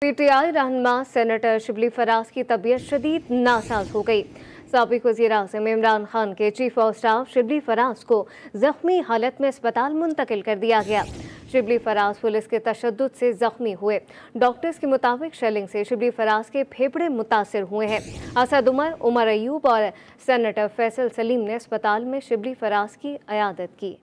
PTI रहनमा senator Shibli Faraz की तबीयत शदीद नासाज हो गई सबक वजी अजम इमरान खान के chief of staff Shibli Faraz को जख्मी हालत में अस्पताल मुंतकिल कर दिया गया शिबली फराज पुलिस के तशद से जख्मी हुए डॉक्टर्स के मुताबिक शेलिंग से शिबली फराज के फेफड़े मुतासर हुए हैं असद उमर उमर अयूब और सेनेटर फैसल सलीम ने अस्पताल में शिबली फराज की अयादत की